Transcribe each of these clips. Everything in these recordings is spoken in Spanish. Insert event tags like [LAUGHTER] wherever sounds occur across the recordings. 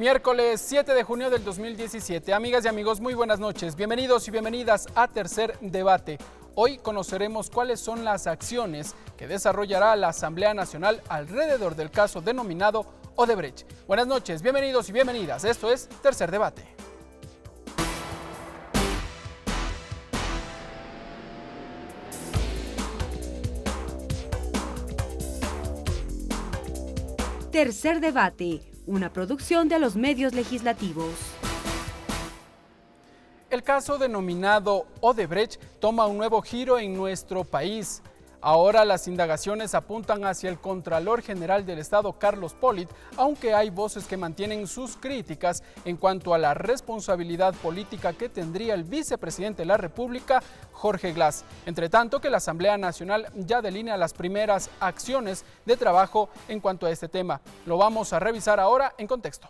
Miércoles 7 de junio del 2017. Amigas y amigos, muy buenas noches. Bienvenidos y bienvenidas a Tercer Debate. Hoy conoceremos cuáles son las acciones que desarrollará la Asamblea Nacional alrededor del caso denominado Odebrecht. Buenas noches, bienvenidos y bienvenidas. Esto es Tercer Debate. Tercer Debate una producción de los medios legislativos. El caso denominado Odebrecht toma un nuevo giro en nuestro país. Ahora las indagaciones apuntan hacia el Contralor General del Estado, Carlos Polit, aunque hay voces que mantienen sus críticas en cuanto a la responsabilidad política que tendría el vicepresidente de la República, Jorge Glass. Entre tanto, que la Asamblea Nacional ya delinea las primeras acciones de trabajo en cuanto a este tema. Lo vamos a revisar ahora en contexto.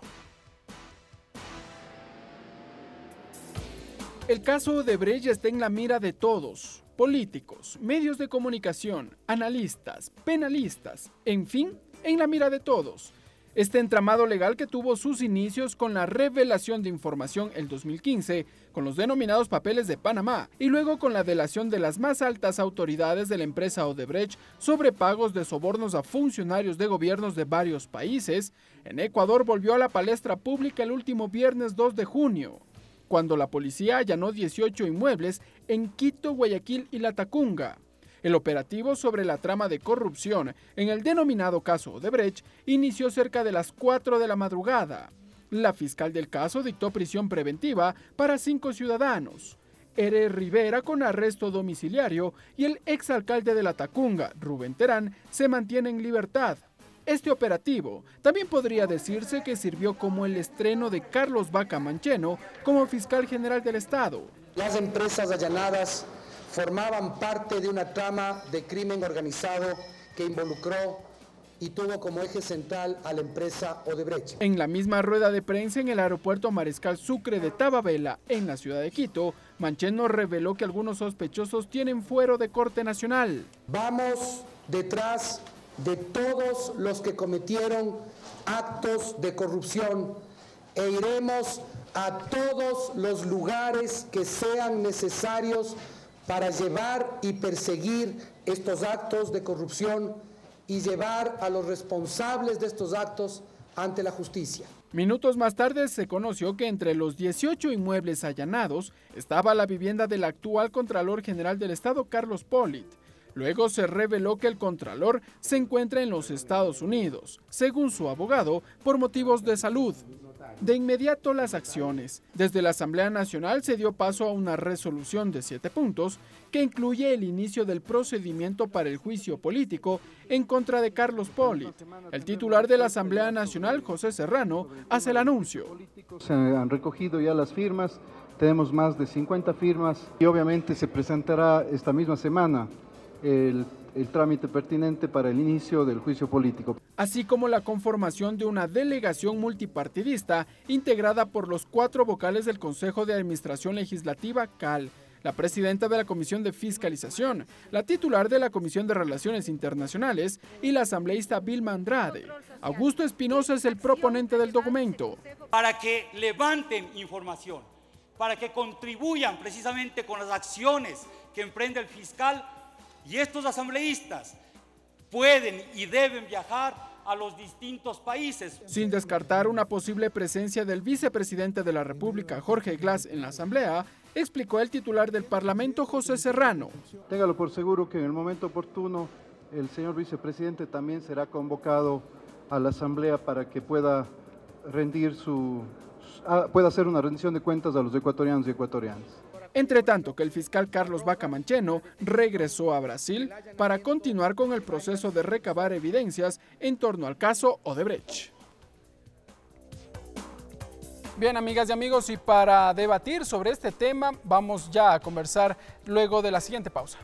El caso de Brey está en la mira de todos políticos, medios de comunicación, analistas, penalistas, en fin, en la mira de todos. Este entramado legal que tuvo sus inicios con la revelación de información el 2015, con los denominados papeles de Panamá, y luego con la delación de las más altas autoridades de la empresa Odebrecht sobre pagos de sobornos a funcionarios de gobiernos de varios países, en Ecuador volvió a la palestra pública el último viernes 2 de junio cuando la policía allanó 18 inmuebles en Quito, Guayaquil y La Tacunga. El operativo sobre la trama de corrupción en el denominado caso Odebrecht inició cerca de las 4 de la madrugada. La fiscal del caso dictó prisión preventiva para cinco ciudadanos. Eres Rivera con arresto domiciliario y el exalcalde de La Tacunga, Rubén Terán, se mantiene en libertad. Este operativo también podría decirse que sirvió como el estreno de Carlos Vaca Mancheno como fiscal general del Estado. Las empresas allanadas formaban parte de una trama de crimen organizado que involucró y tuvo como eje central a la empresa Odebrecht. En la misma rueda de prensa en el aeropuerto Mariscal Sucre de Tababela, en la ciudad de Quito, Mancheno reveló que algunos sospechosos tienen fuero de corte nacional. Vamos detrás de todos los que cometieron actos de corrupción e iremos a todos los lugares que sean necesarios para llevar y perseguir estos actos de corrupción y llevar a los responsables de estos actos ante la justicia. Minutos más tarde se conoció que entre los 18 inmuebles allanados estaba la vivienda del actual Contralor General del Estado Carlos Pollitt, Luego se reveló que el Contralor se encuentra en los Estados Unidos, según su abogado, por motivos de salud. De inmediato las acciones. Desde la Asamblea Nacional se dio paso a una resolución de siete puntos que incluye el inicio del procedimiento para el juicio político en contra de Carlos Poli. El titular de la Asamblea Nacional, José Serrano, hace el anuncio. Se han recogido ya las firmas, tenemos más de 50 firmas y obviamente se presentará esta misma semana el, trámite pertinente para el inicio del juicio político. Así como la conformación de una delegación multipartidista integrada por los cuatro vocales del Consejo de Administración Legislativa, CAL la presidenta de la Comisión de Fiscalización, la titular de la Comisión de Relaciones Internacionales y la asambleísta Bill Andrade. Augusto Espinosa es el proponente del documento. Para que levanten información, para que contribuyan precisamente con las acciones que emprende el fiscal y estos asambleístas pueden y deben viajar a los distintos países. Sin descartar una posible presencia del vicepresidente de la República, Jorge Glass, en la Asamblea, explicó el titular del Parlamento, José Serrano. Téngalo por seguro que en el momento oportuno el señor vicepresidente también será convocado a la Asamblea para que pueda rendir su ah, pueda hacer una rendición de cuentas a los ecuatorianos y ecuatorianas. Entre tanto que el fiscal Carlos Bacamancheno regresó a Brasil para continuar con el proceso de recabar evidencias en torno al caso Odebrecht. Bien, amigas y amigos, y para debatir sobre este tema, vamos ya a conversar luego de la siguiente pausa.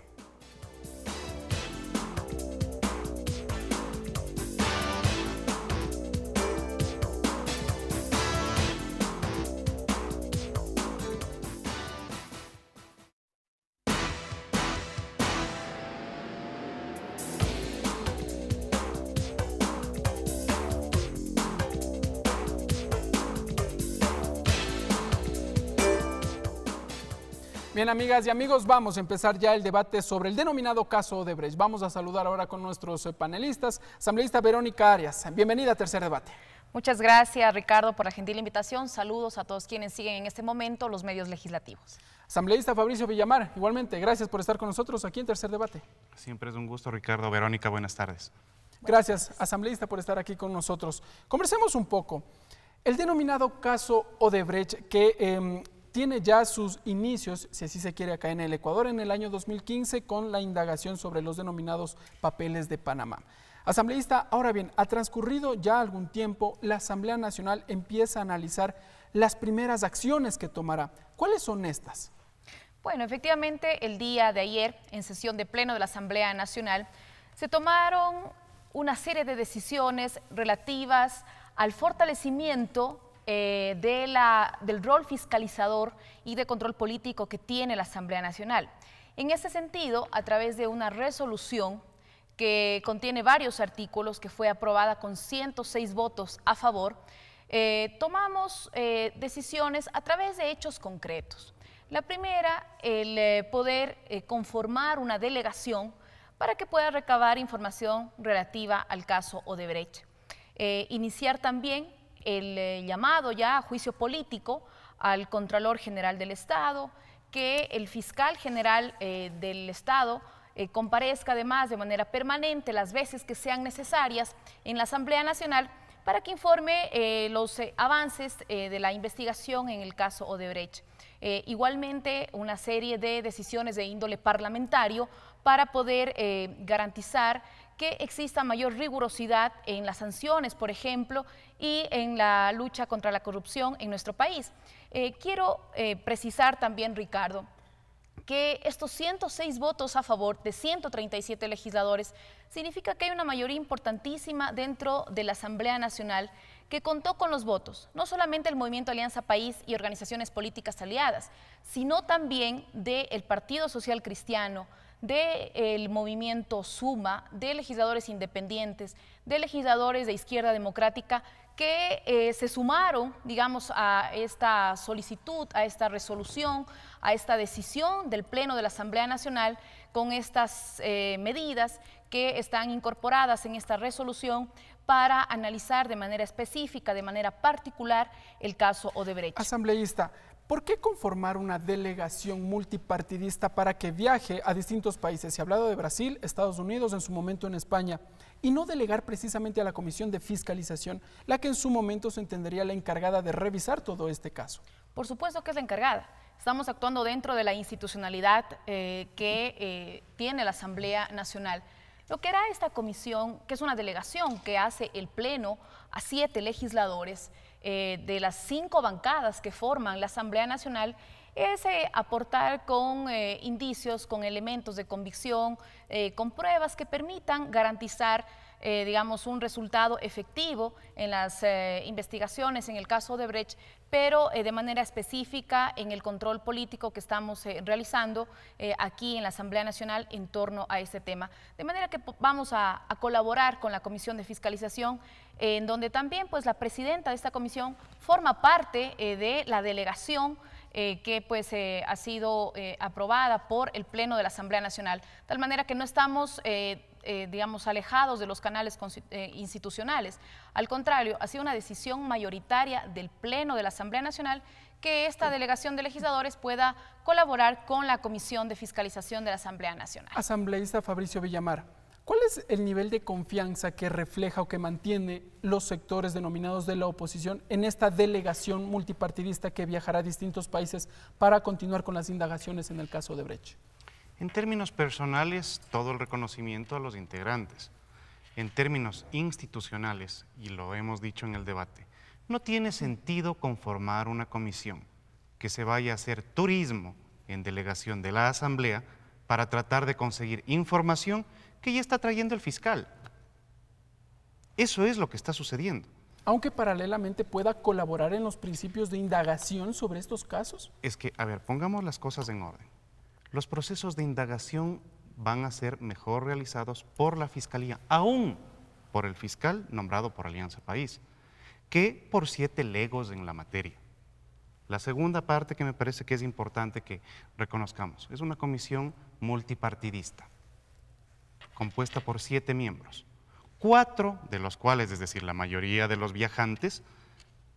Bien, amigas y amigos, vamos a empezar ya el debate sobre el denominado caso Odebrecht. Vamos a saludar ahora con nuestros eh, panelistas. Asambleísta Verónica Arias, bienvenida a Tercer Debate. Muchas gracias, Ricardo, por la gentil invitación. Saludos a todos quienes siguen en este momento los medios legislativos. Asambleísta Fabricio Villamar, igualmente, gracias por estar con nosotros aquí en Tercer Debate. Siempre es un gusto, Ricardo. Verónica, buenas tardes. Gracias, asambleísta, por estar aquí con nosotros. Conversemos un poco. El denominado caso Odebrecht, que em, tiene ya sus inicios, si así se quiere, acá en el Ecuador en el año 2015 con la indagación sobre los denominados papeles de Panamá. Asambleísta, ahora bien, ha transcurrido ya algún tiempo, la Asamblea Nacional empieza a analizar las primeras acciones que tomará. ¿Cuáles son estas? Bueno, efectivamente, el día de ayer, en sesión de pleno de la Asamblea Nacional, se tomaron una serie de decisiones relativas al fortalecimiento eh, del rol fiscalizador y de control político que tiene la Asamblea Nacional. En ese sentido, a través de una resolución que contiene varios artículos, que fue aprobada con 106 votos a favor, eh, tomamos eh, decisiones a través de hechos concretos. La primera, el poder conformar una delegación para que pueda recabar información relativa al caso Odebrecht. iniciar también el eh, llamado ya a juicio político al Contralor General del Estado, que el fiscal general eh, del Estado eh, comparezca además de manera permanente las veces que sean necesarias en la Asamblea Nacional para que informe los avances de la investigación en el caso Odebrecht. igualmente, una serie de decisiones de índole parlamentario para poder garantizar que exista mayor rigurosidad en las sanciones, por ejemplo, y en la lucha contra la corrupción en nuestro país. Eh, quiero eh, precisar también, Ricardo, que estos 106 votos a favor de 137 legisladores significa que hay una mayoría importantísima dentro de la Asamblea Nacional que contó con los votos, no solamente del Movimiento Alianza País y organizaciones políticas aliadas, sino también del Partido Social Cristiano, del movimiento Suma, de legisladores independientes, de legisladores de izquierda democrática que eh, se sumaron, digamos, a esta solicitud, a esta resolución, a esta decisión del Pleno de la Asamblea Nacional con estas eh, medidas que están incorporadas en esta resolución para analizar de manera específica, de manera particular, el caso Odebrecht. Asambleísta, ¿Por qué conformar una delegación multipartidista para que viaje a distintos países? Se ha hablado de Brasil, Estados Unidos, en su momento en España, y no delegar precisamente a la Comisión de Fiscalización, la que en su momento se entendería la encargada de revisar todo este caso. Por supuesto que es la encargada. Estamos actuando dentro de la institucionalidad eh, que eh, tiene la Asamblea Nacional. Lo que era esta comisión, que es una delegación que hace el Pleno a siete legisladores, eh, de las cinco bancadas que forman la Asamblea Nacional es eh, aportar con eh, indicios, con elementos de convicción, con pruebas que permitan garantizar eh, digamos, un resultado efectivo en las eh, investigaciones en el caso de Brecht, pero eh, de manera específica en el control político que estamos realizando aquí en la Asamblea Nacional en torno a este tema. De manera que vamos a, colaborar con la Comisión de Fiscalización en donde también pues la presidenta de esta comisión forma parte de la delegación que pues ha sido aprobada por el Pleno de la Asamblea Nacional. De tal manera que no estamos eh, digamos, alejados de los canales eh, institucionales. Al contrario, ha sido una decisión mayoritaria del Pleno de la Asamblea Nacional que esta delegación de legisladores pueda colaborar con la Comisión de Fiscalización de la Asamblea Nacional. Asambleísta Fabricio Villamar, ¿Cuál es el nivel de confianza que refleja o que mantiene los sectores denominados de la oposición en esta delegación multipartidista que viajará a distintos países para continuar con las indagaciones en el caso de Brecht? En términos personales, todo el reconocimiento a los integrantes. En términos institucionales, y lo hemos dicho en el debate, no tiene sentido conformar una comisión que se vaya a hacer turismo en delegación de la Asamblea para tratar de conseguir información que ya está trayendo el fiscal. Eso es lo que está sucediendo. Aunque paralelamente pueda colaborar en los principios de indagación sobre estos casos. Es que, a ver, pongamos las cosas en orden los procesos de indagación van a ser mejor realizados por la Fiscalía, aún por el fiscal nombrado por Alianza País, que por siete legos en la materia. La segunda parte que me parece que es importante que reconozcamos es una comisión multipartidista, compuesta por siete miembros, cuatro de los cuales, es decir, la mayoría de los viajantes,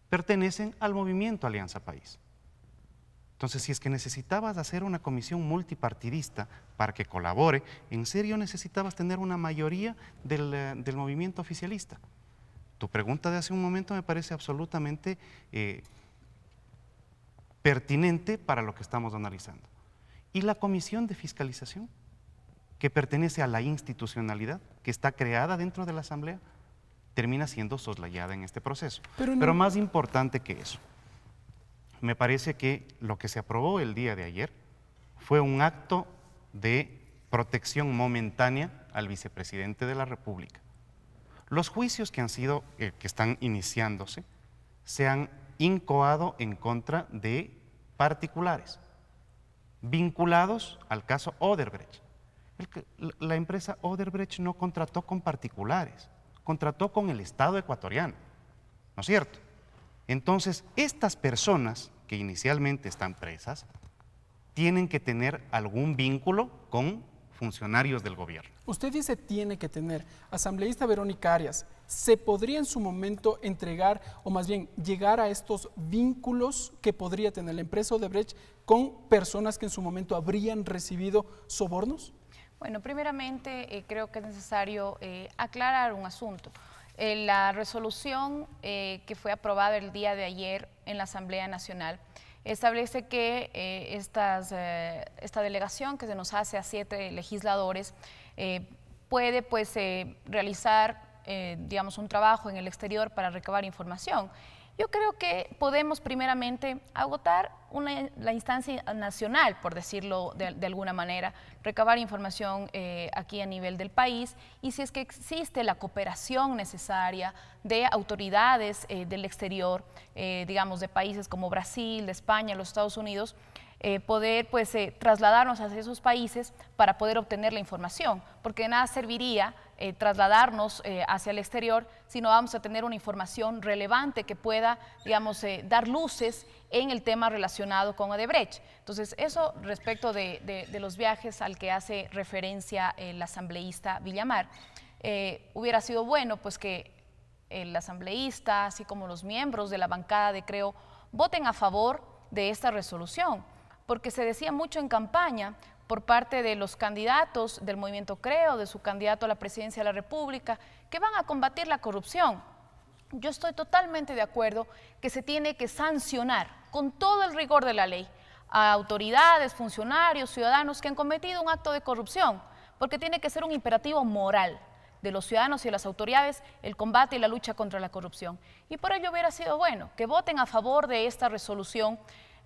pertenecen al movimiento Alianza País. Entonces, si es que necesitabas hacer una comisión multipartidista para que colabore, en serio necesitabas tener una mayoría del, eh, movimiento oficialista. Tu pregunta de hace un momento me parece absolutamente eh, pertinente para lo que estamos analizando. ¿Y la comisión de fiscalización, que pertenece a la institucionalidad, que está creada dentro de la Asamblea, termina siendo soslayada en este proceso? Pero más importante que eso, me parece que lo que se aprobó el día de ayer fue un acto de protección momentánea al vicepresidente de la República. Los juicios que han sido, eh, que están iniciándose, se han incoado en contra de particulares vinculados al caso Oderbrecht. la empresa Oderbrecht no contrató con particulares, contrató con el Estado ecuatoriano, ¿no es cierto? Entonces, estas personas que inicialmente están presas, tienen que tener algún vínculo con funcionarios del gobierno. Usted dice tiene que tener. Asambleísta Verónica Arias, ¿se podría en su momento entregar o más bien llegar a estos vínculos que podría tener la empresa Odebrecht con personas que en su momento habrían recibido sobornos? Bueno, primeramente eh, creo que es necesario eh, aclarar un asunto. Eh, la resolución eh, que fue aprobada el día de ayer en la Asamblea Nacional establece que eh, esta delegación que se nos hace a siete legisladores puede pues realizar digamos un trabajo en el exterior para recabar información yo creo que podemos primeramente agotar la instancia nacional, por decirlo de, alguna manera, recabar información eh, aquí a nivel del país y si es que existe la cooperación necesaria de autoridades eh, del exterior, eh, digamos de países como Brasil, de España, los Estados Unidos, eh, poder pues eh, trasladarnos hacia esos países para poder obtener la información, porque de nada serviría eh, trasladarnos hacia el exterior si no vamos a tener una información relevante que pueda, digamos, dar luces en el tema relacionado con Odebrecht. Entonces, eso respecto de, de los viajes al que hace referencia el asambleísta Villamar. hubiera sido bueno pues que el asambleísta, así como los miembros de la bancada de Creo, voten a favor de esta resolución porque se decía mucho en campaña por parte de los candidatos del movimiento Creo, de su candidato a la presidencia de la República, que van a combatir la corrupción. Yo estoy totalmente de acuerdo que se tiene que sancionar con todo el rigor de la ley a autoridades, funcionarios, ciudadanos que han cometido un acto de corrupción, porque tiene que ser un imperativo moral de los ciudadanos y de las autoridades el combate y la lucha contra la corrupción. Y por ello hubiera sido bueno que voten a favor de esta resolución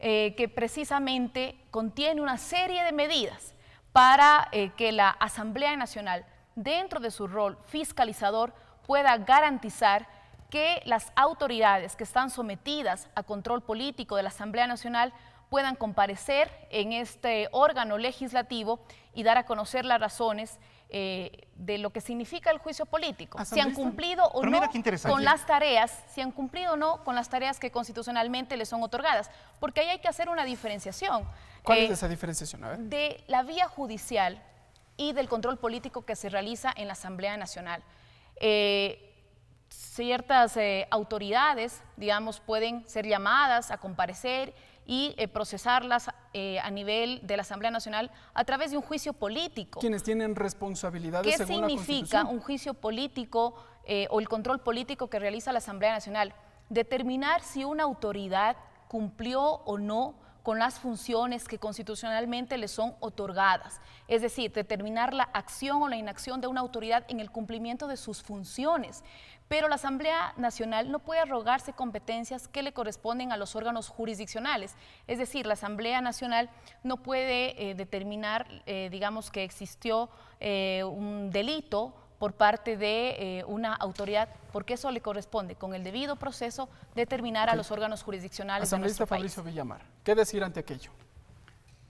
eh, que precisamente contiene una serie de medidas para eh, que la Asamblea Nacional, dentro de su rol fiscalizador, pueda garantizar que las autoridades que están sometidas a control político de la Asamblea Nacional puedan comparecer en este órgano legislativo y dar a conocer las razones eh, de lo que significa el juicio político, si han cumplido o no con las tareas, si han cumplido o no con las tareas que constitucionalmente les son otorgadas, porque ahí hay que hacer una diferenciación. ¿Cuál eh, es esa diferenciación? A ver. De la vía judicial y del control político que se realiza en la Asamblea Nacional. Eh, ciertas autoridades, digamos, pueden ser llamadas a comparecer y eh, procesarlas eh, a nivel de la Asamblea Nacional a través de un juicio político. Quienes tienen responsabilidades ¿Qué significa un juicio político eh, o el control político que realiza la Asamblea Nacional? Determinar si una autoridad cumplió o no con las funciones que constitucionalmente le son otorgadas, es decir, determinar la acción o la inacción de una autoridad en el cumplimiento de sus funciones. Pero la Asamblea Nacional no puede arrogarse competencias que le corresponden a los órganos jurisdiccionales, es decir, la Asamblea Nacional no puede eh, determinar, eh, digamos, que existió eh, un delito por parte de eh, una autoridad, porque eso le corresponde, con el debido proceso, determinar a los órganos jurisdiccionales de nuestro Villamar, ¿qué decir ante aquello?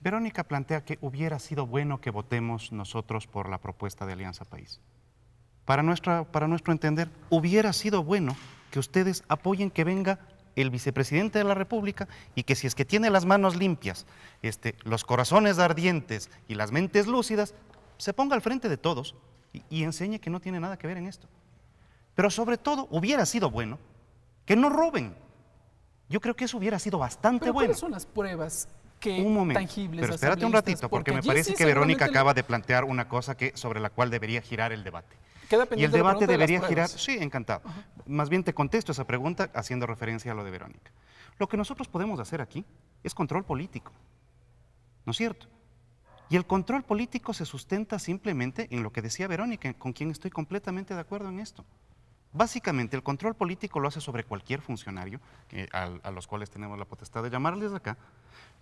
Verónica plantea que hubiera sido bueno que votemos nosotros por la propuesta de Alianza País. Para, para nuestro entender, hubiera sido bueno que ustedes apoyen que venga el vicepresidente de la República y que si es que tiene las manos limpias, este, los corazones ardientes y las mentes lúcidas, se ponga al frente de todos y, enseñe que no tiene nada que ver en esto. Pero sobre todo, hubiera sido bueno que no roben. Yo creo que eso hubiera sido bastante bueno. ¿Cuáles son las pruebas que un momento, tangibles? Pero espérate un ratito, porque, me parece que Verónica acaba de plantear una cosa que, sobre la cual debería girar el debate. Queda y el debate debería girar. Sí, encantado. Más bien te contesto esa pregunta haciendo referencia a lo de Verónica. Lo que nosotros podemos hacer aquí es control político. ¿No es cierto? Y el control político se sustenta simplemente en lo que decía Verónica, con quien estoy completamente de acuerdo en esto. Básicamente, el control político lo hace sobre cualquier funcionario, eh, a, los cuales tenemos la potestad de llamarles acá,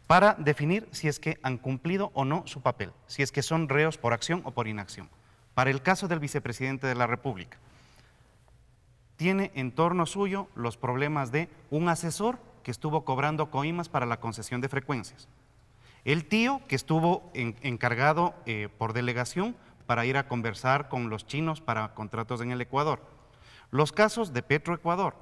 para definir si es que han cumplido o no su papel, si es que son reos por acción o por inacción. Para el caso del vicepresidente de la República, tiene en torno suyo los problemas de un asesor que estuvo cobrando coimas para la concesión de frecuencias el tío que estuvo encargado eh, por delegación para ir a conversar con los chinos para contratos en el Ecuador. Los casos de Petroecuador,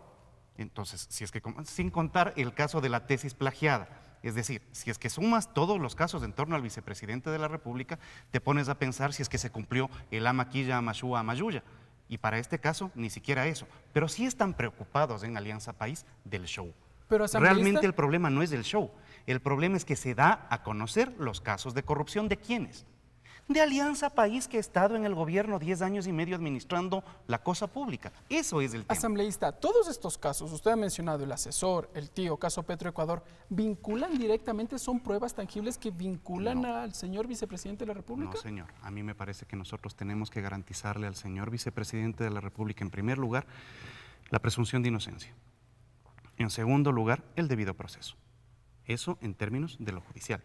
entonces, si es que, sin contar el caso de la tesis plagiada, es decir, si es que sumas todos los casos en torno al vicepresidente de la República, te pones a pensar si es que se cumplió el amaquilla, amashúa, amayuya. Y para este caso, ni siquiera eso. Pero sí están preocupados en Alianza País del show. ¿Pero Realmente el problema no es del show. El problema es que se da a conocer los casos de corrupción de quiénes? De Alianza País que ha estado en el gobierno diez años y medio administrando la cosa pública. Eso es el tema. Asambleísta, todos estos casos, usted ha mencionado el asesor, el tío, caso Petro Ecuador, ¿vinculan directamente, son pruebas tangibles que vinculan al señor vicepresidente de la República? No, señor. A mí me parece que nosotros tenemos que garantizarle al señor vicepresidente de la República, en primer lugar, la presunción de inocencia. En segundo lugar, el debido proceso. Eso en términos de lo judicial.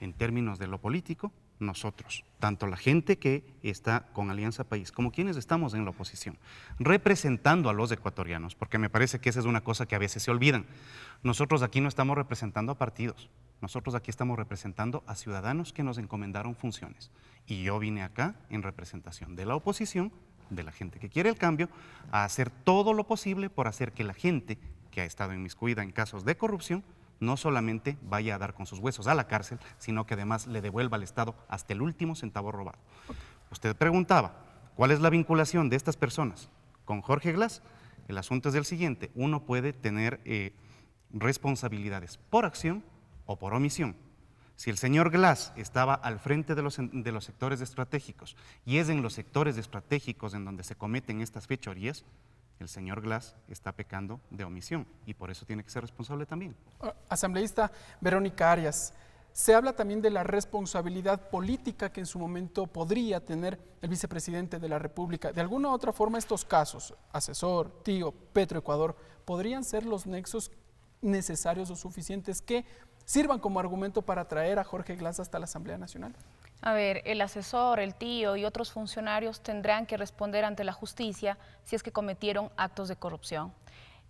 En términos de lo político, nosotros, tanto la gente que está con Alianza País como quienes estamos en la oposición, representando a los ecuatorianos, porque me parece que esa es una cosa que a veces se olvidan. Nosotros aquí no estamos representando a partidos, nosotros aquí estamos representando a ciudadanos que nos encomendaron funciones. Y yo vine acá en representación de la oposición, de la gente que quiere el cambio, a hacer todo lo posible por hacer que la gente que ha estado inmiscuida en casos de corrupción no solamente vaya a dar con sus huesos a la cárcel, sino que además le devuelva al Estado hasta el último centavo robado. Usted preguntaba, ¿cuál es la vinculación de estas personas con Jorge Glass? El asunto es el siguiente, uno puede tener eh, responsabilidades por acción o por omisión. Si el señor Glass estaba al frente de los, de los sectores estratégicos y es en los sectores estratégicos en donde se cometen estas fechorías, el señor Glass está pecando de omisión y por eso tiene que ser responsable también. Ah, asambleísta Verónica Arias, se habla también de la responsabilidad política que en su momento podría tener el vicepresidente de la República. De alguna u otra forma, estos casos, asesor, tío, Petro Ecuador, podrían ser los nexos necesarios o suficientes que sirvan como argumento para traer a Jorge Glass hasta la Asamblea Nacional. A ver, el asesor, el tío y otros funcionarios tendrán que responder ante la justicia si es que cometieron actos de corrupción.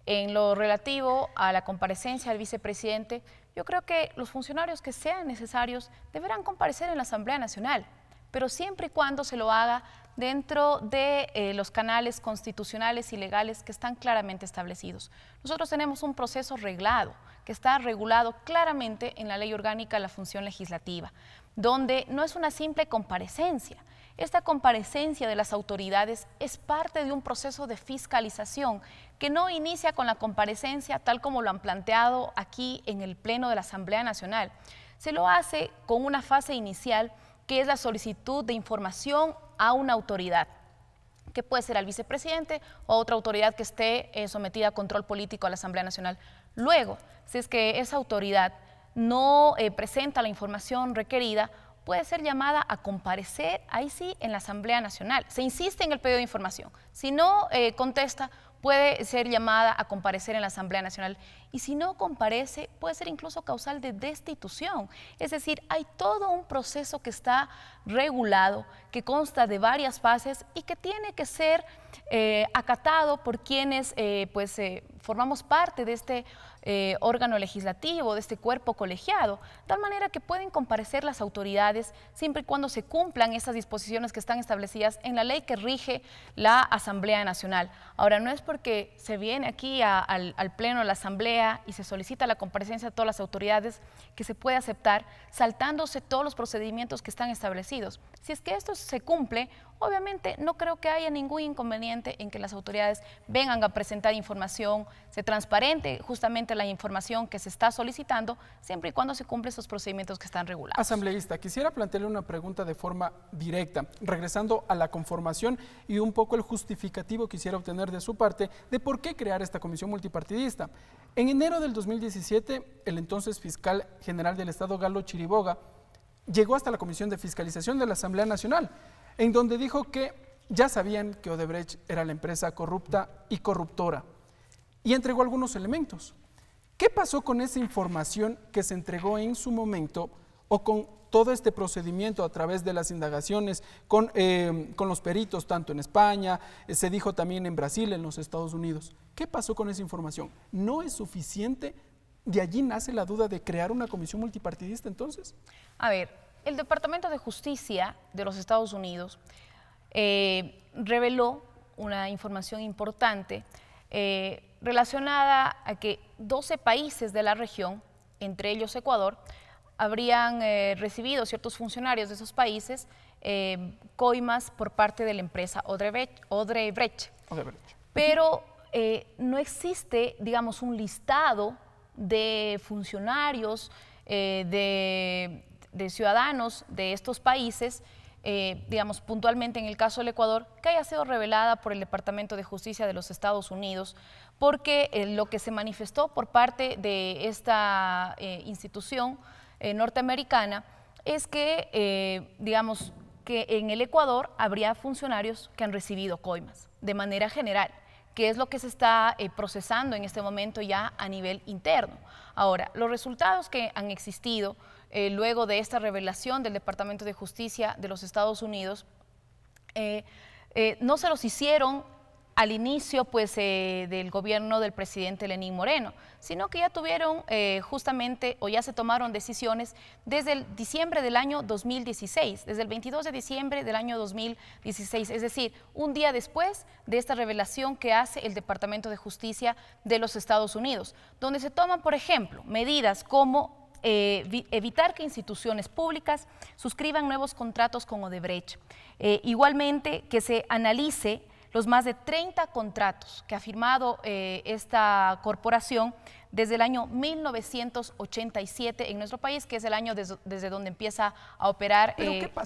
En lo relativo a la comparecencia del vicepresidente, yo creo que los funcionarios que sean necesarios deberán comparecer en la Asamblea Nacional, pero siempre y cuando se lo haga dentro de eh, los canales constitucionales y legales que están claramente establecidos. Nosotros tenemos un proceso reglado que está regulado claramente en la ley orgánica de la función legislativa donde no es una simple comparecencia. Esta comparecencia de las autoridades es parte de un proceso de fiscalización que no inicia con la comparecencia tal como lo han planteado aquí en el Pleno de la Asamblea Nacional. Se lo hace con una fase inicial que es la solicitud de información a una autoridad que puede ser al vicepresidente o otra autoridad que esté eh, sometida a control político a la Asamblea Nacional. Luego, si es que esa autoridad no eh, presenta la información requerida, puede ser llamada a comparecer ahí sí en la Asamblea Nacional. Se insiste en el pedido de información. Si no eh, contesta, puede ser llamada a comparecer en la Asamblea Nacional. Y si no comparece, puede ser incluso causal de destitución. Es decir, hay todo un proceso que está regulado, que consta de varias fases y que tiene que ser eh, acatado por quienes pues, formamos parte de este eh, órgano legislativo, de este cuerpo colegiado, tal manera que pueden comparecer las autoridades siempre y cuando se cumplan esas disposiciones que están establecidas en la ley que rige la Asamblea Nacional. Ahora, no es porque se viene aquí al, al Pleno de la Asamblea y se solicita la comparecencia de todas las autoridades que se puede aceptar saltándose todos los procedimientos que están establecidos. Si es que esto se cumple, Obviamente no creo que haya ningún inconveniente en que las autoridades vengan a presentar información, se transparente justamente la información que se está solicitando, siempre y cuando se cumplan esos procedimientos que están regulados. Asambleísta, quisiera plantearle una pregunta de forma directa, regresando a la conformación y un poco el justificativo quisiera obtener de su parte de por qué crear esta comisión multipartidista. En enero del 2017, el entonces fiscal general del Estado, Galo Chiriboga, llegó hasta la Comisión de Fiscalización de la Asamblea Nacional en donde dijo que ya sabían que Odebrecht era la empresa corrupta y corruptora, y entregó algunos elementos. ¿Qué pasó con esa información que se entregó en su momento o con todo este procedimiento a través de las indagaciones con, eh, los peritos, tanto en España, eh, se dijo también en Brasil, en los Estados Unidos? ¿Qué pasó con esa información? ¿No es suficiente? ¿De allí nace la duda de crear una comisión multipartidista entonces? A ver, el Departamento de Justicia de los Estados Unidos eh, reveló una información importante eh, relacionada a que 12 países de la región, entre ellos Ecuador, habrían eh, recibido ciertos funcionarios de esos países coimas por parte de la empresa Odebrecht. Odebrecht. Pero no existe, digamos, un listado de funcionarios, de de ciudadanos de estos países, eh, digamos puntualmente en el caso del Ecuador, que haya sido revelada por el Departamento de Justicia de los Estados Unidos, porque eh, lo que se manifestó por parte de esta eh, institución norteamericana es que, digamos, que en el Ecuador habría funcionarios que han recibido coimas de manera general que es lo que se está procesando en este momento ya a nivel interno. Ahora, los resultados que han existido eh, luego de esta revelación del Departamento de Justicia de los Estados Unidos, eh, eh, no se los hicieron al inicio pues, del gobierno del presidente Lenín Moreno, sino que ya tuvieron justamente o ya se tomaron decisiones desde el diciembre del año 2016, desde el 22 de diciembre del año 2016, es decir, un día después de esta revelación que hace el Departamento de Justicia de los Estados Unidos, donde se toman, por ejemplo, medidas como eh, evitar que instituciones públicas suscriban nuevos contratos con Odebrecht. Eh, igualmente, que se analice los más de 30 contratos que ha firmado eh, esta corporación desde el año 1987 en nuestro país, que es el año desde donde empieza a operar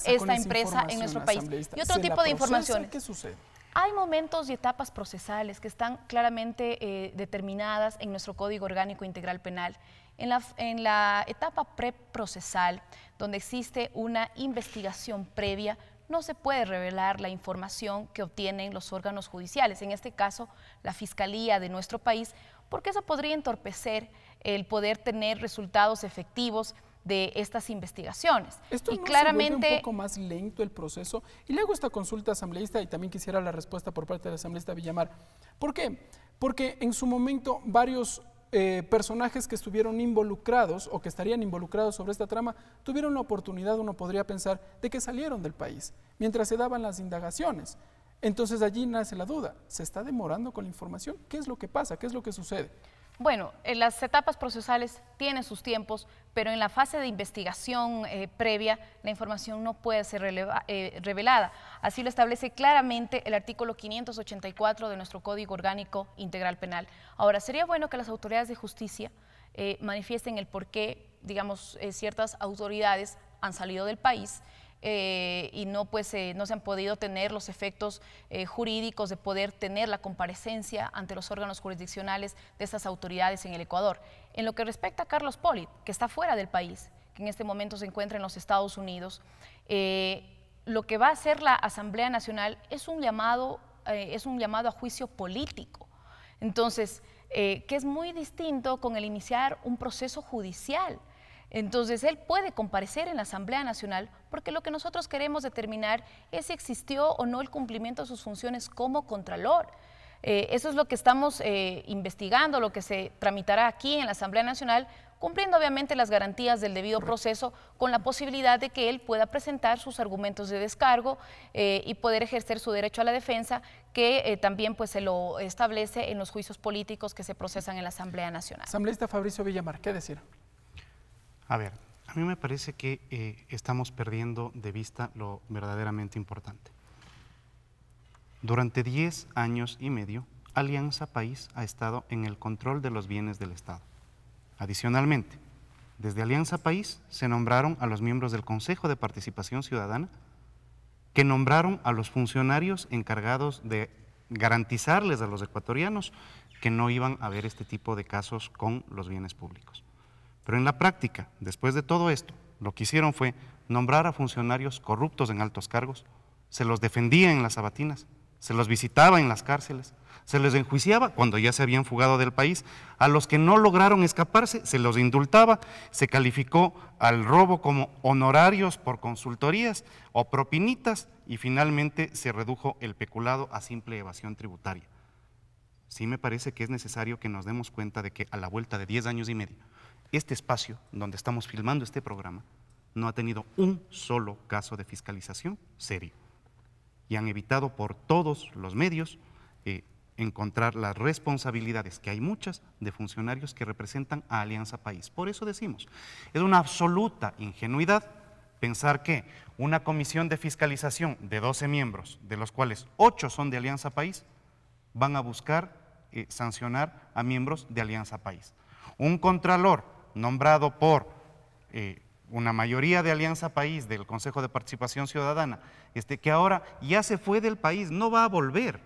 esta empresa en nuestro país. Y otro tipo de información. ¿Qué sucede? Hay momentos y etapas procesales que están claramente determinadas en nuestro Código Orgánico Integral Penal en la, etapa preprocesal, donde existe una investigación previa, no se puede revelar la información que obtienen los órganos judiciales, en este caso la Fiscalía de nuestro país, porque eso podría entorpecer el poder tener resultados efectivos de estas investigaciones. Esto y claramente un poco más lento el proceso. Y le hago esta consulta asambleísta y también quisiera la respuesta por parte de la asambleísta Villamar. ¿Por qué? Porque en su momento varios eh, personajes que estuvieron involucrados o que estarían involucrados sobre esta trama tuvieron la oportunidad, uno podría pensar, de que salieron del país mientras se daban las indagaciones. Entonces allí nace la duda, ¿se está demorando con la información? ¿Qué es lo que pasa? ¿Qué es lo que sucede? Bueno, en las etapas procesales tienen sus tiempos, pero en la fase de investigación eh, previa la información no puede ser eh, revelada. Así lo establece claramente el artículo 584 de nuestro Código Orgánico Integral Penal. Ahora, sería bueno que las autoridades de justicia eh, manifiesten el por qué, digamos, ciertas autoridades han salido del país eh, y no, pues, eh, no se han podido tener los efectos eh, jurídicos de poder tener la comparecencia ante los órganos jurisdiccionales de estas autoridades en el Ecuador. En lo que respecta a Carlos Polit, que está fuera del país, que en este momento se encuentra en los Estados Unidos, lo que va a hacer la Asamblea Nacional es un llamado, es un llamado a juicio político. Entonces, que es muy distinto con el iniciar un proceso judicial. Entonces, él puede comparecer en la Asamblea Nacional porque lo que nosotros queremos determinar es si existió o no el cumplimiento de sus funciones como Contralor. Eh, eso es lo que estamos eh, investigando, lo que se tramitará aquí en la Asamblea Nacional, cumpliendo obviamente las garantías del debido proceso con la posibilidad de que él pueda presentar sus argumentos de descargo eh, y poder ejercer su derecho a la defensa, que también pues se lo establece en los juicios políticos que se procesan en la Asamblea Nacional. Asambleísta Fabricio Villamar, ¿qué decir? A ver, a mí me parece que eh, estamos perdiendo de vista lo verdaderamente importante. Durante diez años y medio, Alianza País ha estado en el control de los bienes del Estado. Adicionalmente, desde Alianza País se nombraron a los miembros del Consejo de Participación Ciudadana, que nombraron a los funcionarios encargados de garantizarles a los ecuatorianos que no iban a haber este tipo de casos con los bienes públicos. Pero en la práctica, después de todo esto, lo que hicieron fue nombrar a funcionarios corruptos en altos cargos, se los defendía en las sabatinas, se los visitaba en las cárceles, se les enjuiciaba cuando ya se habían fugado del país, a los que no lograron escaparse se los indultaba, se calificó al robo como honorarios por consultorías o propinitas y finalmente se redujo el peculado a simple evasión tributaria. Sí me parece que es necesario que nos demos cuenta de que a la vuelta de 10 años y medio, este espacio donde estamos filmando este programa no ha tenido un solo caso de fiscalización serio y han evitado por todos los medios eh, encontrar las responsabilidades, que hay muchas, de funcionarios que representan a Alianza País. Por eso decimos, es una absoluta ingenuidad pensar que una comisión de fiscalización de 12 miembros, de los cuales 8 son de Alianza País, van a buscar eh, sancionar a miembros de Alianza País. Un contralor nombrado por eh, una mayoría de Alianza País del Consejo de Participación Ciudadana, este, que ahora ya se fue del país, no va a volver.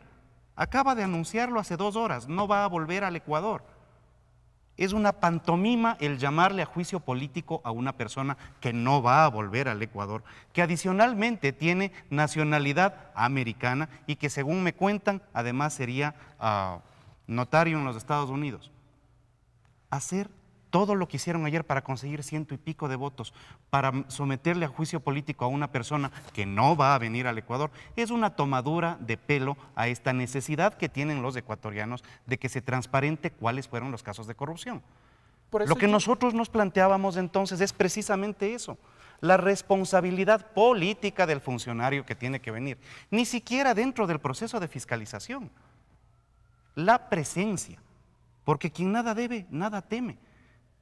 Acaba de anunciarlo hace dos horas, no va a volver al Ecuador. Es una pantomima el llamarle a juicio político a una persona que no va a volver al Ecuador, que adicionalmente tiene nacionalidad americana y que según me cuentan además sería ah, notario en los Estados Unidos. Hacer todo lo que hicieron ayer para conseguir ciento y pico de votos, para someterle a juicio político a una persona que no va a venir al Ecuador, es una tomadura de pelo a esta necesidad que tienen los ecuatorianos de que se transparente cuáles fueron los casos de corrupción. lo que nosotros nos planteábamos entonces es precisamente eso, la responsabilidad política del funcionario que tiene que venir, ni siquiera dentro del proceso de fiscalización, la presencia, porque quien nada debe, nada teme.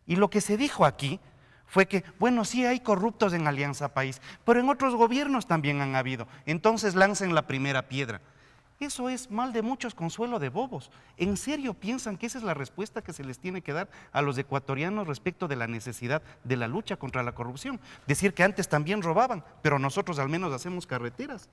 Y lo que se dijo aquí fue que, bueno, sí hay corruptos en Alianza País, pero en otros gobiernos también han habido. Entonces lancen la primera piedra. Eso es mal de muchos consuelo de bobos. ¿En serio piensan que esa es la respuesta que se les tiene que dar a los ecuatorianos respecto de la necesidad de la lucha contra la corrupción? Decir que antes también robaban, pero nosotros al menos hacemos carreteras.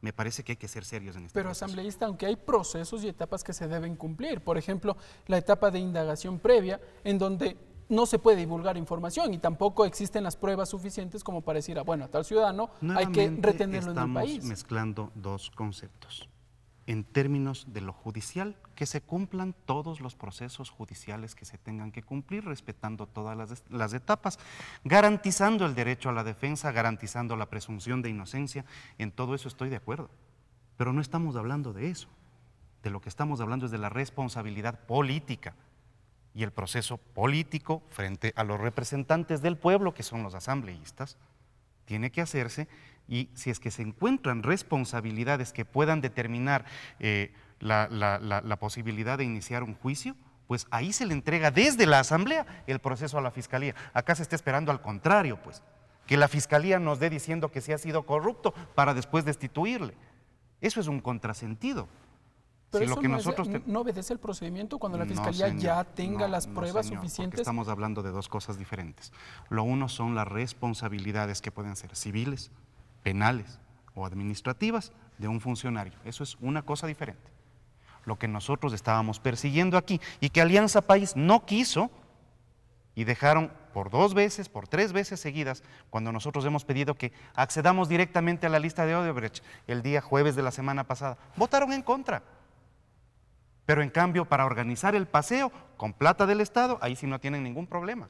Me parece que hay que ser serios en este Pero asambleísta, aunque hay procesos y etapas que se deben cumplir, por ejemplo, la etapa de indagación previa, en donde no se puede divulgar información y tampoco existen las pruebas suficientes como para decir, ah, bueno, a tal ciudadano hay que retenerlo en el país. Estamos mezclando dos conceptos. En términos de lo judicial, que se cumplan todos los procesos judiciales que se tengan que cumplir, respetando todas las etapas, garantizando el derecho a la defensa, garantizando la presunción de inocencia, en todo eso estoy de acuerdo. Pero no estamos hablando de eso. De lo que estamos hablando es de la responsabilidad política y el proceso político frente a los representantes del pueblo, que son los asambleístas, tiene que hacerse y si es que se encuentran responsabilidades que puedan determinar eh, la, posibilidad de iniciar un juicio, pues ahí se le entrega desde la Asamblea el proceso a la Fiscalía. Acá se está esperando al contrario, pues, que la Fiscalía nos dé diciendo que se ha sido corrupto para después destituirle. Eso es un contrasentido. Pero si lo que no, nosotros obedece el procedimiento cuando la Fiscalía ya tenga las pruebas suficientes. Estamos hablando de dos cosas diferentes. Lo uno son las responsabilidades que pueden ser civiles, penales o administrativas de un funcionario. Eso es una cosa diferente. Lo que nosotros estábamos persiguiendo aquí y que Alianza País no quiso y dejaron por dos veces, por tres veces seguidas, cuando nosotros hemos pedido que accedamos directamente a la lista de Odebrecht el día jueves de la semana pasada, votaron en contra. Pero en cambio, para organizar el paseo con plata del Estado, ahí sí no tienen ningún problema.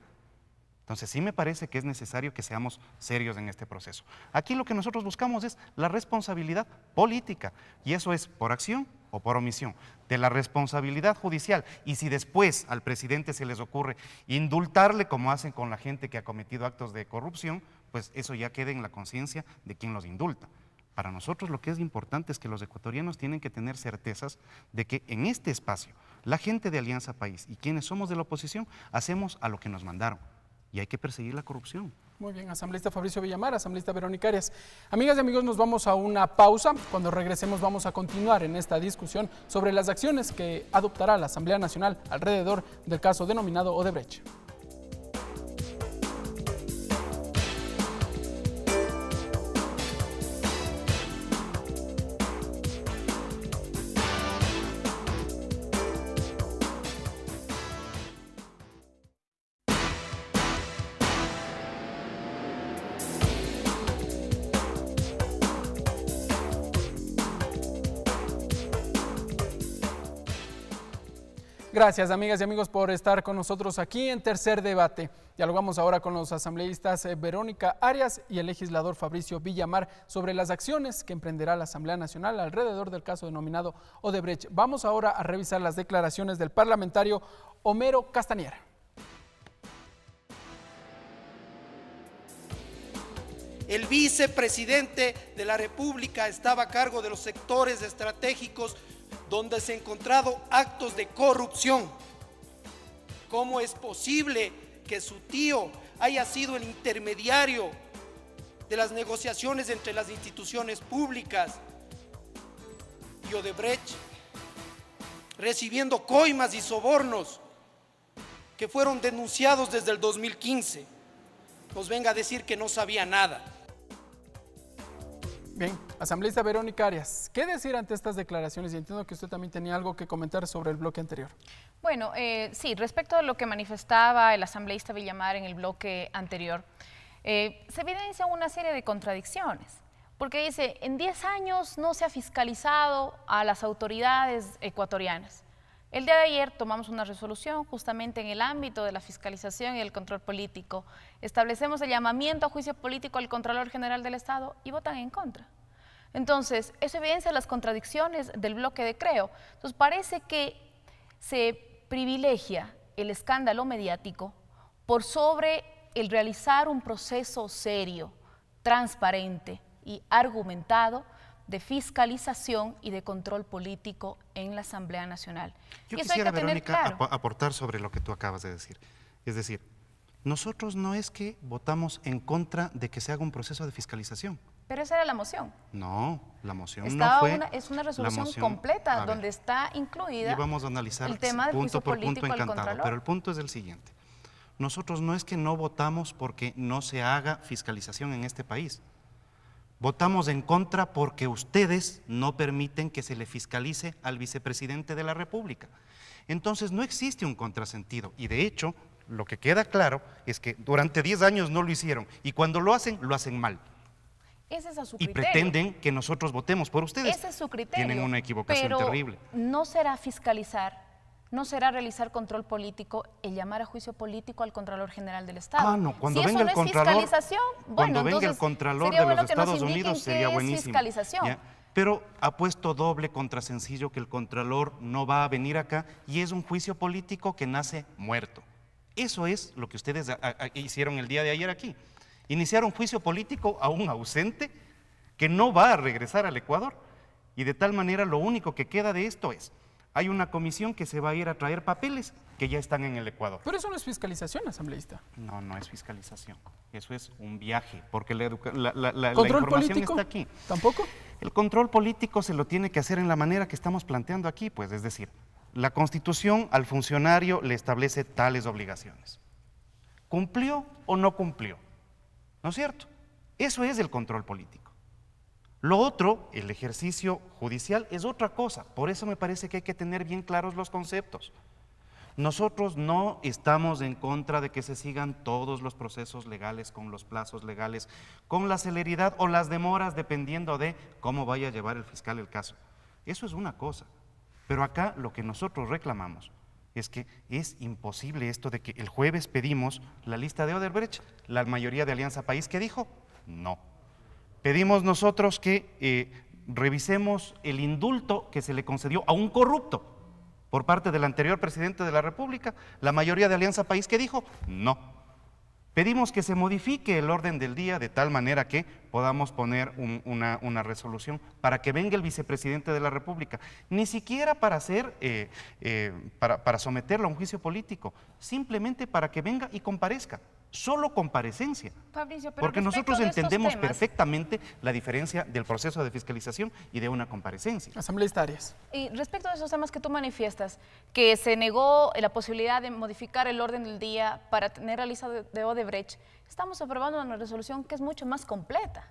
Entonces sí me parece que es necesario que seamos serios en este proceso. Aquí lo que nosotros buscamos es la responsabilidad política y eso es por acción o por omisión de la responsabilidad judicial. Y si después al presidente se les ocurre indultarle como hacen con la gente que ha cometido actos de corrupción, pues eso ya queda en la conciencia de quien los indulta. Para nosotros lo que es importante es que los ecuatorianos tienen que tener certezas de que en este espacio, la gente de Alianza País y quienes somos de la oposición, hacemos a lo que nos mandaron. Y hay que perseguir la corrupción. Muy bien, asambleísta Fabricio Villamar, asambleísta Verónica Arias. Amigas y amigos, nos vamos a una pausa. Cuando regresemos vamos a continuar en esta discusión sobre las acciones que adoptará la Asamblea Nacional alrededor del caso denominado Odebrecht. Gracias, amigas y amigos, por estar con nosotros aquí en Tercer Debate. Dialogamos ahora con los asambleístas eh, Verónica Arias y el legislador Fabricio Villamar sobre las acciones que emprenderá la Asamblea Nacional alrededor del caso denominado Odebrecht. Vamos ahora a revisar las declaraciones del parlamentario Homero Castañera. El vicepresidente de la República estaba a cargo de los sectores estratégicos donde se han encontrado actos de corrupción. ¿Cómo es posible que su tío haya sido el intermediario de las negociaciones entre las instituciones públicas y Odebrecht, recibiendo coimas y sobornos que fueron denunciados desde el 2015, nos venga a decir que no sabía nada? Bien, asambleísta Verónica Arias, ¿qué decir ante estas declaraciones? Y entiendo que usted también tenía algo que comentar sobre el bloque anterior. Bueno, eh, sí, respecto a lo que manifestaba el asambleísta Villamar en el bloque anterior, eh, se evidencia una serie de contradicciones. Porque dice, en 10 años no se ha fiscalizado a las autoridades ecuatorianas. El día de ayer tomamos una resolución justamente en el ámbito de la fiscalización y el control político. Establecemos el llamamiento a juicio político al Contralor General del Estado y votan en contra. Entonces, eso evidencia las contradicciones del bloque de Creo. Entonces, parece que se privilegia el escándalo mediático por sobre el realizar un proceso serio, transparente y argumentado de fiscalización y de control político en la Asamblea Nacional. Yo y quisiera, aportar sobre lo que tú acabas de decir. Es decir, nosotros no es que votamos en contra de que se haga un proceso de fiscalización. Pero esa era la moción. No, la moción no fue. es una resolución completa donde está incluida. Y vamos a analizar el tema punto por punto encantado. Pero el punto es el siguiente. Nosotros no es que no votamos porque no se haga fiscalización en este país. Votamos en contra porque ustedes no permiten que se le fiscalice al vicepresidente de la República. Entonces no existe un contrasentido y de hecho lo que queda claro es que durante 10 años no lo hicieron y cuando lo hacen, lo hacen mal. Ese es a su y pretenden que nosotros votemos por ustedes. Ese es su criterio. Tienen una equivocación terrible. No será fiscalizar no será realizar control político el llamar a juicio político al Contralor General del Estado. Ah, no, cuando venga eso el Contralor, es fiscalización, bueno, cuando venga el Contralor de los Estados Unidos sería buenísimo. Pero fiscalización. puesto doble contra sencillo que el Contralor no va a venir acá y es un juicio político que nace muerto. Eso es lo que ustedes hicieron el día de ayer aquí. Iniciar un juicio político a un ausente que no va a regresar al Ecuador y de tal manera lo único que queda de esto es hay una comisión que se va a ir a traer papeles que ya están en el Ecuador. Pero eso no es fiscalización, asambleísta. No, no es fiscalización. Eso es un viaje, porque la, información está aquí. ¿Tampoco? El control político se lo tiene que hacer en la manera que estamos planteando aquí, pues, es decir, la Constitución al funcionario le establece tales obligaciones. ¿Cumplió o no cumplió? ¿No es cierto? Eso es el control político. Lo otro, el ejercicio judicial, es otra cosa. Por eso me parece que hay que tener bien claros los conceptos. Nosotros no estamos en contra de que se sigan todos los procesos legales con los plazos legales, con la celeridad o las demoras dependiendo de cómo vaya a llevar el fiscal el caso. Eso es una cosa. Pero acá lo que nosotros reclamamos es que es imposible esto de que el jueves pedimos la lista de Oderbrecht, la mayoría de Alianza País que dijo no pedimos nosotros que eh, revisemos el indulto que se le concedió a un corrupto por parte del anterior presidente de la República, la mayoría de Alianza País que dijo no. Pedimos que se modifique el orden del día de tal manera que podamos poner una, resolución para que venga el vicepresidente de la República, ni siquiera para hacer, eh, eh, para someterlo a un juicio político, simplemente para que venga y comparezca solo comparecencia. porque nosotros entendemos perfectamente la diferencia del proceso de fiscalización y de una comparecencia. Asamblea Arias. Y respecto a esos temas que tú manifiestas, que se negó la posibilidad de modificar el orden del día para tener la lista de Odebrecht, estamos aprobando una resolución que es mucho más completa,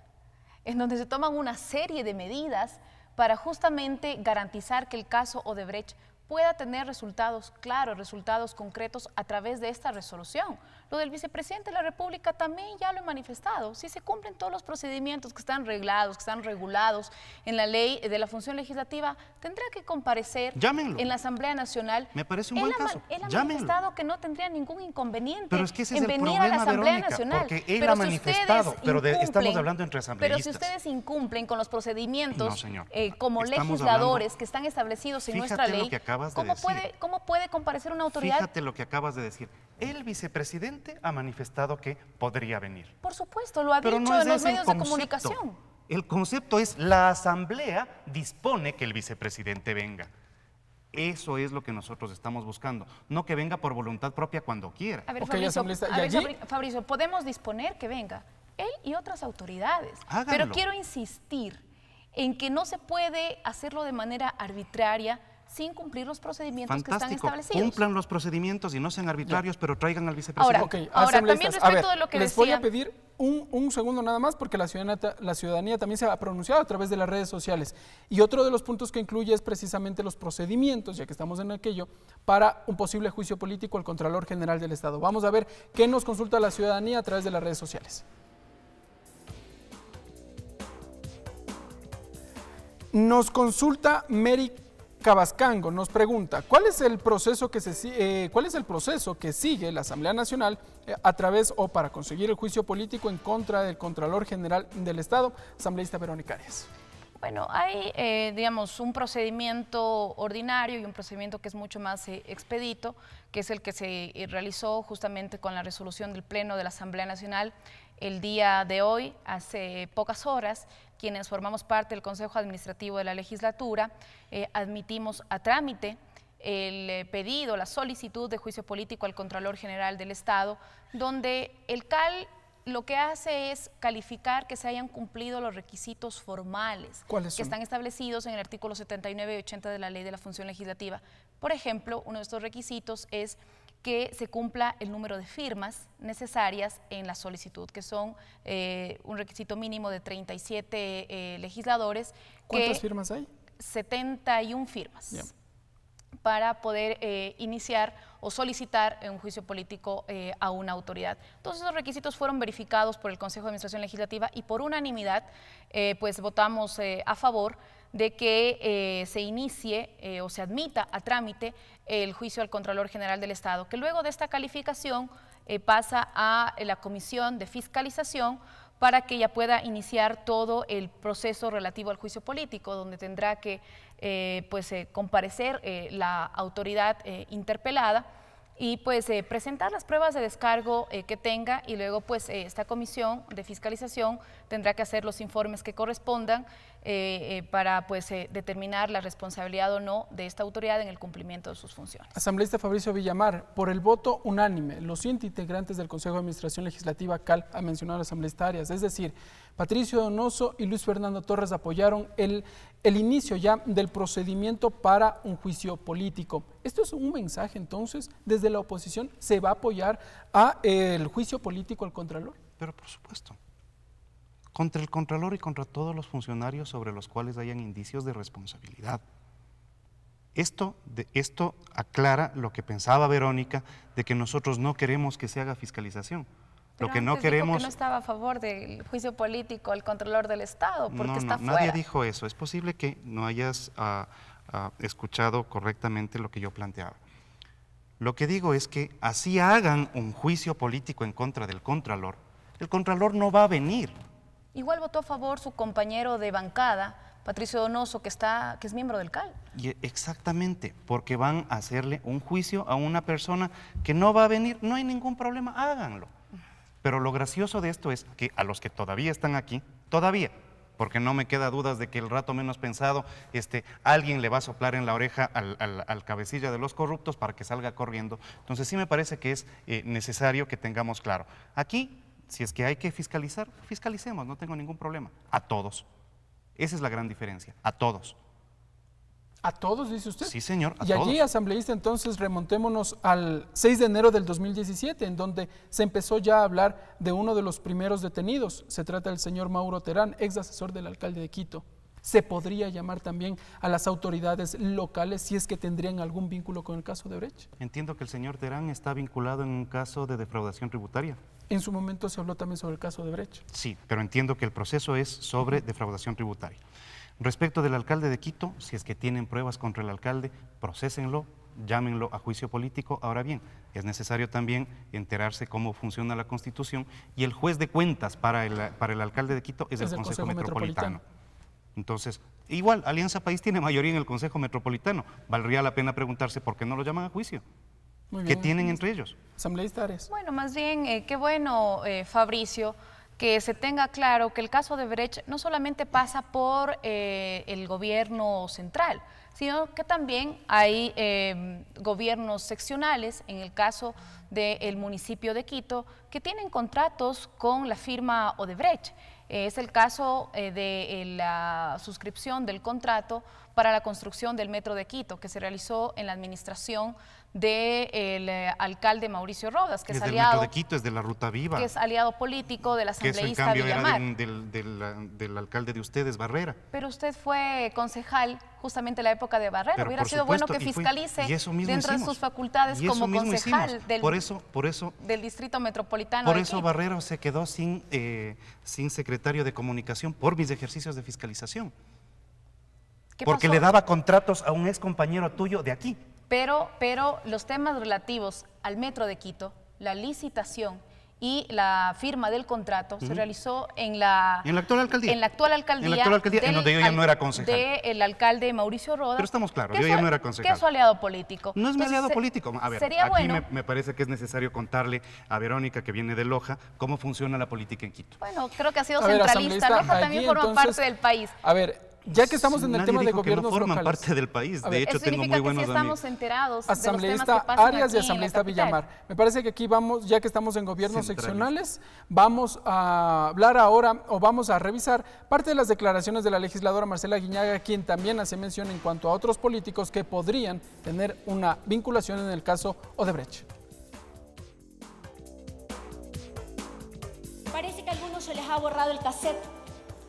en donde se toman una serie de medidas para justamente garantizar que el caso Odebrecht pueda tener resultados claros, resultados concretos a través de esta resolución. Lo del vicepresidente de la República también ya lo he manifestado. Si se cumplen todos los procedimientos que están reglados, que están regulados en la ley de la función legislativa, tendrá que comparecer en la Asamblea Nacional. Me parece un buen caso. Él ha manifestado que no tendría ningún inconveniente en venir a la Asamblea Nacional. Porque él ha manifestado, pero estamos hablando entre asambleístas. Pero si ustedes incumplen con los procedimientos eh, como legisladores que están establecidos en nuestra ley, Puede, ¿cómo puede comparecer una autoridad? Fíjate lo que acabas de decir el vicepresidente ha manifestado que podría venir. Por supuesto, lo ha dicho en los medios de comunicación. El concepto es la asamblea dispone que el vicepresidente venga. Eso es lo que nosotros estamos buscando, no que venga por voluntad propia cuando quiera. A ver, Fabricio, podemos disponer que venga él y otras autoridades. Pero quiero insistir en que no se puede hacerlo de manera arbitraria, sin cumplir los procedimientos que están establecidos. Cumplan los procedimientos y no sean arbitrarios, pero traigan al vicepresidente. Ahora, también respecto de lo que les voy a pedir un, segundo nada más porque la ciudadanía, la ciudadanía también se ha pronunciado a través de las redes sociales. Y otro de los puntos que incluye es precisamente los procedimientos, ya que estamos en aquello, para un posible juicio político al Contralor General del Estado. Vamos a ver qué nos consulta la ciudadanía a través de las redes sociales. Nos consulta Mary Cabascango nos pregunta, ¿cuál es el proceso que, se, eh, ¿cuál es el proceso que sigue la Asamblea Nacional eh, a través o para conseguir el juicio político en contra del Contralor General del Estado, asambleísta Verónica Arias? Bueno, hay, eh, digamos, un procedimiento ordinario y un procedimiento que es mucho más expedito, que es el que se realizó justamente con la resolución del Pleno de la Asamblea Nacional el día de hoy, hace pocas horas, quienes formamos parte del Consejo Administrativo de la Legislatura, eh, admitimos a trámite el eh, pedido, la solicitud de juicio político al Contralor General del Estado, donde el CAL lo que hace es calificar que se hayan cumplido los requisitos formales que están establecidos en el artículo 79 y 80 de la Ley de la Función Legislativa. Por ejemplo, uno de estos requisitos es que se cumpla el número de firmas necesarias en la solicitud, que son eh, un requisito mínimo de 37 eh, legisladores. ¿Cuántas firmas hay? 71 firmas. para poder eh, iniciar o solicitar un juicio político a una autoridad. Todos esos requisitos fueron verificados por el Consejo de Administración Legislativa y por unanimidad pues votamos a favor de que eh, se inicie eh, o se admita a trámite el juicio al Contralor General del Estado, que luego de esta calificación eh, pasa a la Comisión de Fiscalización para que ella pueda iniciar todo el proceso relativo al juicio político, donde tendrá que pues, comparecer la autoridad interpelada y pues eh, presentar las pruebas de descargo eh, que tenga y luego pues eh, esta comisión de fiscalización tendrá que hacer los informes que correspondan para pues determinar la responsabilidad o no de esta autoridad en el cumplimiento de sus funciones. Asambleísta Fabricio Villamar, por el voto unánime, los 100 integrantes del Consejo de Administración Legislativa CAL ha mencionado a las es decir, Patricio Donoso y Luis Fernando Torres apoyaron el, inicio ya del procedimiento para un juicio político. Esto es un mensaje entonces, desde la oposición se va a apoyar a eh, el juicio político al Contralor. Pero por supuesto, contra el Contralor y contra todos los funcionarios sobre los cuales hayan indicios de responsabilidad. Esto, de, esto aclara lo que pensaba Verónica de que nosotros no queremos que se haga fiscalización lo que no queremos. no estaba a favor del juicio político, al Contralor del Estado, porque está fuera. Nadie dijo eso. Es posible que no hayas ah, ah, escuchado correctamente lo que yo planteaba. Lo que digo es que así hagan un juicio político en contra del contralor, el contralor no va a venir. Igual votó a favor su compañero de bancada, Patricio Donoso, que, está, que es miembro del CAL. E, exactamente, porque van a hacerle un juicio a una persona que no va a venir. No hay ningún problema, háganlo. Pero lo gracioso de esto es que a los que todavía están aquí, todavía, porque no me queda dudas de que el rato menos pensado, este, alguien le va a soplar en la oreja al, cabecilla de los corruptos para que salga corriendo. Entonces sí me parece que es eh, necesario que tengamos claro. Aquí, si es que hay que fiscalizar, fiscalicemos, no tengo ningún problema. A todos. Esa es la gran diferencia, a todos. ¿A todos, dice usted? Sí, señor. y allí, asambleísta, entonces remontémonos al 6 de enero del 2017, en donde se empezó ya a hablar de uno de los primeros detenidos. Se trata del señor Mauro Terán, ex asesor del alcalde de Quito. Se podría llamar también a las autoridades locales si es que tendrían algún vínculo con el caso de Brecht. Entiendo que el señor Terán está vinculado en un caso de defraudación tributaria. En su momento se habló también sobre el caso de Brecht. Sí, pero entiendo que el proceso es sobre defraudación tributaria. Respecto del alcalde de Quito, si es que tienen pruebas contra el alcalde, procesenlo, llámenlo a juicio político. Ahora bien, es necesario también enterarse cómo funciona la Constitución y el juez de cuentas para el, para el alcalde de Quito es, el, Consejo, Metropolitano. Entonces, igual, Alianza País tiene mayoría en el Consejo Metropolitano. Valdría la pena preguntarse por qué no lo llaman a juicio. ¿Qué tienen entre ellos? Asambleístares. Bueno, más bien, eh, qué bueno, eh, Fabricio que se tenga claro que el caso de Brecht no solamente pasa por eh, el gobierno central, sino que también hay em, gobiernos seccionales, en el caso del municipio de Quito, que tienen contratos con la firma Odebrecht. Eh, es el caso eh, de la suscripción del contrato para la construcción del metro de Quito, que se realizó en la administración del el eh, alcalde Mauricio Rodas, que es, aliado. de Quito, es de la Ruta Viva. Que es aliado político del asambleísta de del, alcalde de ustedes, Barrera. Pero usted fue concejal justamente en la época de Barrera. Hubiera sido bueno que fiscalice dentro de sus facultades como concejal del, por eso, por eso, del distrito metropolitano. Por eso Barrera se quedó sin, eh, sin secretario de comunicación por mis ejercicios de fiscalización porque le daba contratos a un ex compañero tuyo de aquí. Pero, pero los temas relativos al Metro de Quito, la licitación y la firma del contrato se realizó en la, en la actual alcaldía. En la actual alcaldía. En la actual alcaldía, del, en donde yo ya no era concejal. de alcalde Mauricio Roda. Pero estamos claros, yo ya no era concejal. ¿Qué es su aliado político. No es mi aliado político. A ver, sería aquí bueno, me, me, parece que es necesario contarle a Verónica, que viene de Loja, cómo funciona la política en Quito. Bueno, creo que ha sido centralista. Loja también forma parte del país. A ver, ya que estamos en el tema de gobiernos que no forman parte del país. de hecho, tengo muy buenos que sí estamos amigos. enterados de los temas y asambleísta Villamar. Me parece que aquí vamos, ya que estamos en gobiernos seccionales, vamos a hablar ahora o vamos a revisar parte de las declaraciones de la legisladora Marcela Guiñaga, quien también hace mención en cuanto a otros políticos que podrían tener una vinculación en el caso Odebrecht. Parece que a algunos se les ha borrado el cassette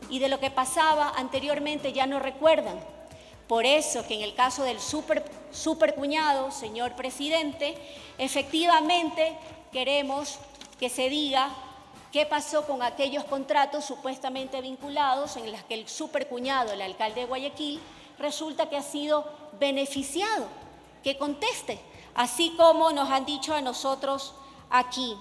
y de lo que pasaba anteriormente ya no recuerdan. Por eso que en el caso del supercuñado, señor presidente, efectivamente queremos que se diga qué pasó con aquellos contratos supuestamente vinculados en los que el supercuñado, el alcalde de Guayaquil, resulta que ha sido beneficiado. Que conteste, así como nos han dicho a nosotros aquí.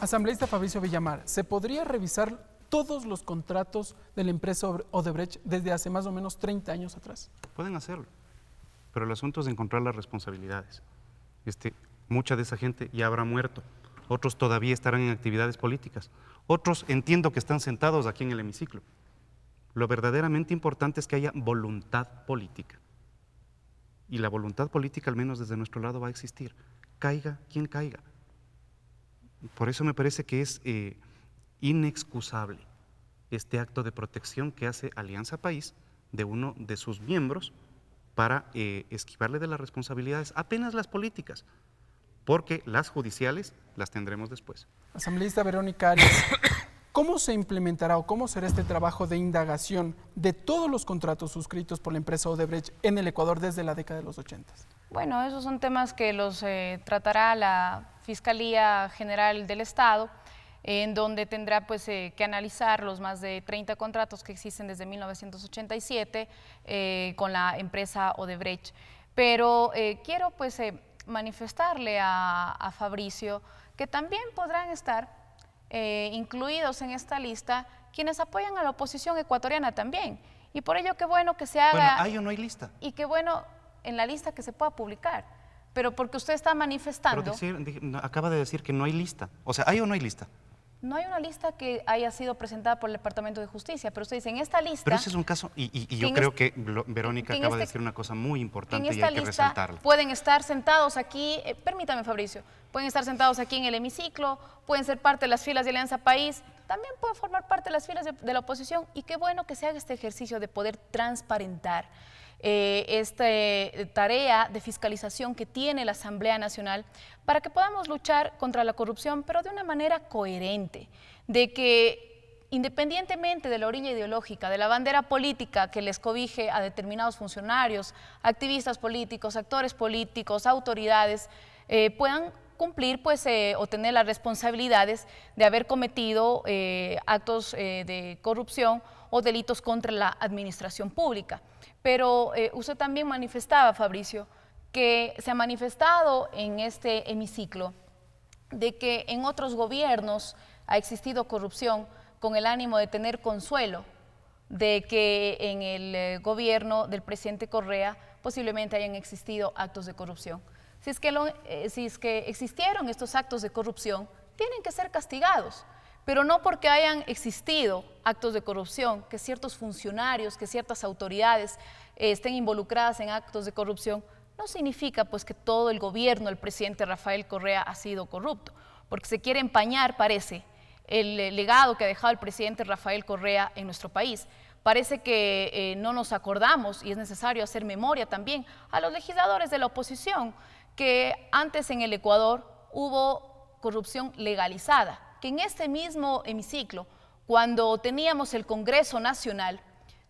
Asambleísta Fabricio Villamar, ¿se podría revisar todos los contratos de la empresa Odebrecht desde hace más o menos 30 años atrás. Pueden hacerlo, pero el asunto es encontrar las responsabilidades. Este, mucha de esa gente ya habrá muerto, otros todavía estarán en actividades políticas, otros entiendo que están sentados aquí en el hemiciclo. Lo verdaderamente importante es que haya voluntad política. Y la voluntad política, al menos desde nuestro lado, va a existir, caiga quien caiga. Por eso me parece que es... Eh, inexcusable este acto de protección que hace Alianza País de uno de sus miembros para eh, esquivarle de las responsabilidades, apenas las políticas, porque las judiciales las tendremos después. Asambleísta Verónica Arias, [COUGHS] ¿cómo se implementará o cómo será este trabajo de indagación de todos los contratos suscritos por la empresa Odebrecht en el Ecuador desde la década de los 80? Bueno, esos son temas que los eh, tratará la Fiscalía General del Estado en donde tendrá pues, eh, que analizar los más de 30 contratos que existen desde 1987 eh, con la empresa Odebrecht. Pero eh, quiero pues, manifestarle a, Fabricio que también podrán estar incluidos en esta lista quienes apoyan a la oposición ecuatoriana también. Y por ello qué bueno que se haga... hay o no hay lista. Y qué bueno en la lista que se pueda publicar pero porque usted está manifestando. acaba de decir que no hay lista. O sea, ¿hay o no hay lista? No hay una lista que haya sido presentada por el Departamento de Justicia, pero usted dice, en esta lista... Pero ese es un caso, y, yo creo este que Verónica acaba de este decir una cosa muy importante y hay que lista Pueden estar sentados aquí, eh, permítame Fabricio, pueden estar sentados aquí en el hemiciclo, pueden ser parte de las filas de Alianza País, también pueden formar parte de las filas de la oposición, y qué bueno que se haga este ejercicio de poder transparentar. Eh, esta eh, tarea de fiscalización que tiene la Asamblea Nacional para que podamos luchar contra la corrupción, pero de una manera coherente, de que independientemente de la orilla ideológica, de la bandera política que les cobije a determinados funcionarios, activistas políticos, actores políticos, autoridades, eh, puedan cumplir pues, o tener las responsabilidades de haber cometido actos de corrupción o delitos contra la administración pública. Pero eh, usted también manifestaba, Fabricio, que se ha manifestado en este hemiciclo de que en otros gobiernos ha existido corrupción con el ánimo de tener consuelo de que en el eh, gobierno del presidente Correa posiblemente hayan existido actos de corrupción. Si es que, eh, si es que existieron estos actos de corrupción, tienen que ser castigados pero no porque hayan existido actos de corrupción, que ciertos funcionarios, que ciertas autoridades eh, estén involucradas en actos de corrupción, no significa pues que todo el gobierno, el presidente Rafael Correa ha sido corrupto, porque se quiere empañar, parece, el eh, legado que ha dejado el presidente Rafael Correa en nuestro país. Parece que eh, no nos acordamos y es necesario hacer memoria también a los legisladores de la oposición que antes en el Ecuador hubo corrupción legalizada en este mismo hemiciclo, cuando teníamos el Congreso Nacional,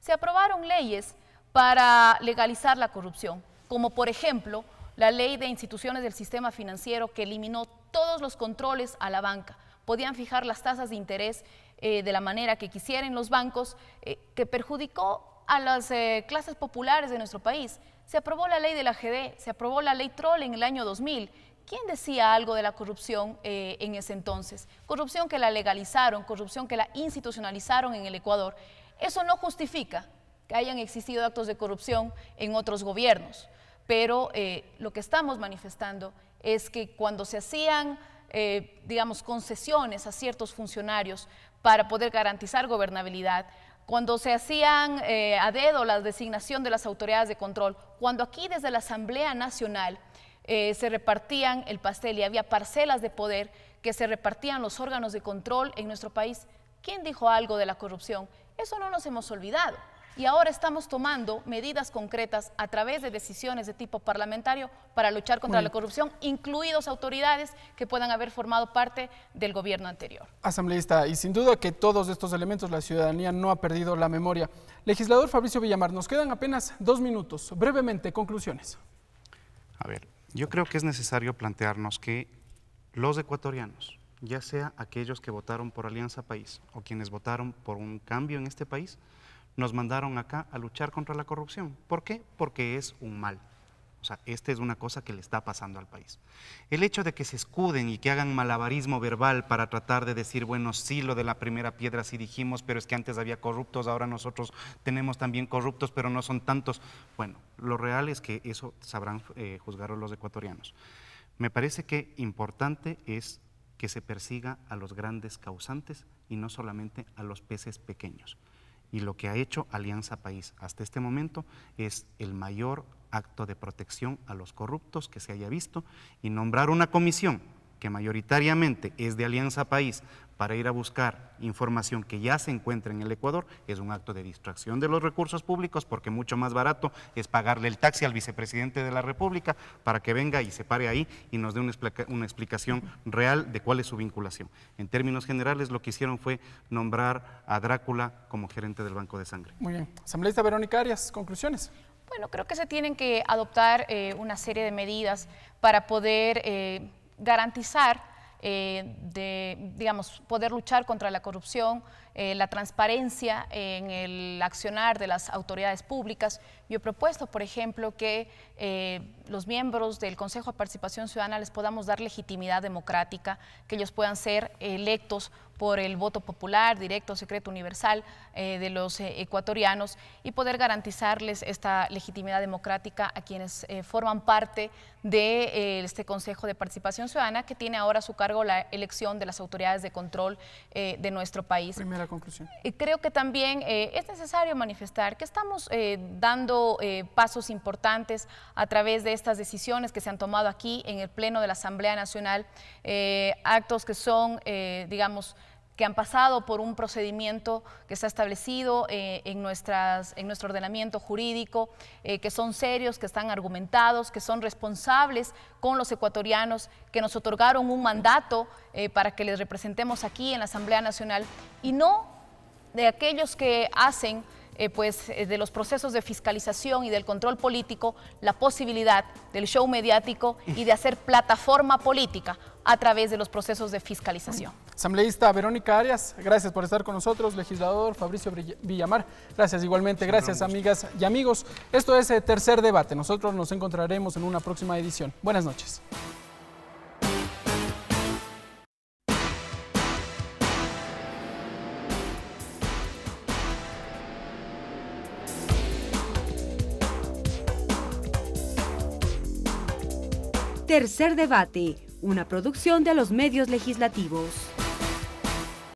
se aprobaron leyes para legalizar la corrupción, como por ejemplo la ley de instituciones del sistema financiero que eliminó todos los controles a la banca. Podían fijar las tasas de interés eh, de la manera que quisieran los bancos, eh, que perjudicó a las eh, clases populares de nuestro país. Se aprobó la ley del AGD, se aprobó la ley Troll en el año 2000 ¿Quién decía algo de la corrupción eh, en ese entonces? Corrupción que la legalizaron, corrupción que la institucionalizaron en el Ecuador. Eso no justifica que hayan existido actos de corrupción en otros gobiernos, pero eh, lo que estamos manifestando es que cuando se hacían, eh, digamos, concesiones a ciertos funcionarios para poder garantizar gobernabilidad, cuando se hacían a dedo la designación de las autoridades de control, cuando aquí desde la Asamblea Nacional eh, se repartían el pastel y había parcelas de poder que se repartían los órganos de control en nuestro país. ¿Quién dijo algo de la corrupción? Eso no nos hemos olvidado. Y ahora estamos tomando medidas concretas a través de decisiones de tipo parlamentario para luchar contra la corrupción, incluidos autoridades que puedan haber formado parte del gobierno anterior. Asambleísta, y sin duda que todos estos elementos la ciudadanía no ha perdido la memoria. Legislador Fabricio Villamar, nos quedan apenas dos minutos. Brevemente, conclusiones. A ver, yo creo que es necesario plantearnos que los ecuatorianos, ya sea aquellos que votaron por Alianza País o quienes votaron por un cambio en este país, nos mandaron acá a luchar contra la corrupción. ¿Por qué? Porque es un mal sea, esta es una cosa que le está pasando al país. El hecho de que se escuden y que hagan malabarismo verbal para tratar de decir, bueno, sí, lo de la primera piedra sí dijimos, pero es que antes había corruptos, ahora nosotros tenemos también corruptos, pero no son tantos. Bueno, lo real es que eso sabrán eh, juzgar los ecuatorianos. Me parece que importante es que se persiga a los grandes causantes y no solamente a los peces pequeños. Y lo que ha hecho Alianza País hasta este momento es el mayor acto de protección a los corruptos que se haya visto y nombrar una comisión que mayoritariamente es de Alianza País para ir a buscar información que ya se encuentra en el Ecuador es un acto de distracción de los recursos públicos porque mucho más barato es pagarle el taxi al vicepresidente de la República para que venga y se pare ahí y nos dé una, explicación real de cuál es su vinculación. En términos generales lo que hicieron fue nombrar a Drácula como gerente del Banco de Sangre. Muy bien. Asambleísta Verónica Arias, conclusiones. Bueno, creo que se tienen que adoptar eh, una serie de medidas para poder eh, garantizar, eh, de, digamos, poder luchar contra la corrupción, eh, la transparencia en el accionar de las autoridades públicas. Yo he propuesto, por ejemplo, que eh, los miembros del Consejo de Participación Ciudadana les podamos dar legitimidad democrática, que ellos puedan ser electos por el voto popular, directo, secreto, universal eh, de los ecuatorianos y poder garantizarles esta legitimidad democrática a quienes forman parte de este Consejo de Participación Ciudadana que tiene ahora a su cargo la elección de las autoridades de control de nuestro país conclusión. Eh, creo que también eh, es necesario manifestar que estamos eh, dando pasos importantes a través de estas decisiones que se han tomado aquí en el Pleno de la Asamblea Nacional, actos que son, digamos, que han pasado por un procedimiento que se ha establecido eh, en, nuestras, en, nuestro ordenamiento jurídico, eh, que son serios, que están argumentados, que son responsables con los ecuatorianos, que nos otorgaron un mandato eh, para que les representemos aquí en la Asamblea Nacional y no de aquellos que hacen eh, pues, eh, de los procesos de fiscalización y del control político la posibilidad del show mediático y de hacer plataforma política a través de los procesos de fiscalización. Asambleísta Verónica Arias, gracias por estar con nosotros, legislador Fabricio Villamar, gracias igualmente, gracias amigas y amigos. Esto es el eh, Tercer Debate, nosotros nos encontraremos en una próxima edición. Buenas noches. Tercer debate, una producción de los medios legislativos.